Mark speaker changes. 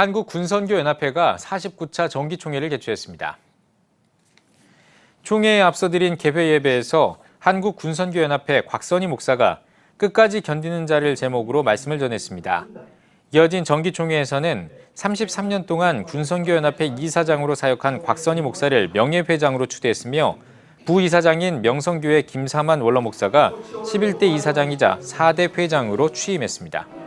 Speaker 1: 한국군선교연합회가 49차 정기총회를 개최했습니다. 총회에 앞서 드린 개회 예배에서 한국군선교연합회 곽선희 목사가 끝까지 견디는 자를 제목으로 말씀을 전했습니다. 이어진 정기총회에서는 33년 동안 군선교연합회 이사장으로 사역한 곽선희 목사를 명예회장으로 추대했으며 부이사장인 명성교회 김사만 원로 목사가 11대 이사장이자 4대 회장으로 취임했습니다.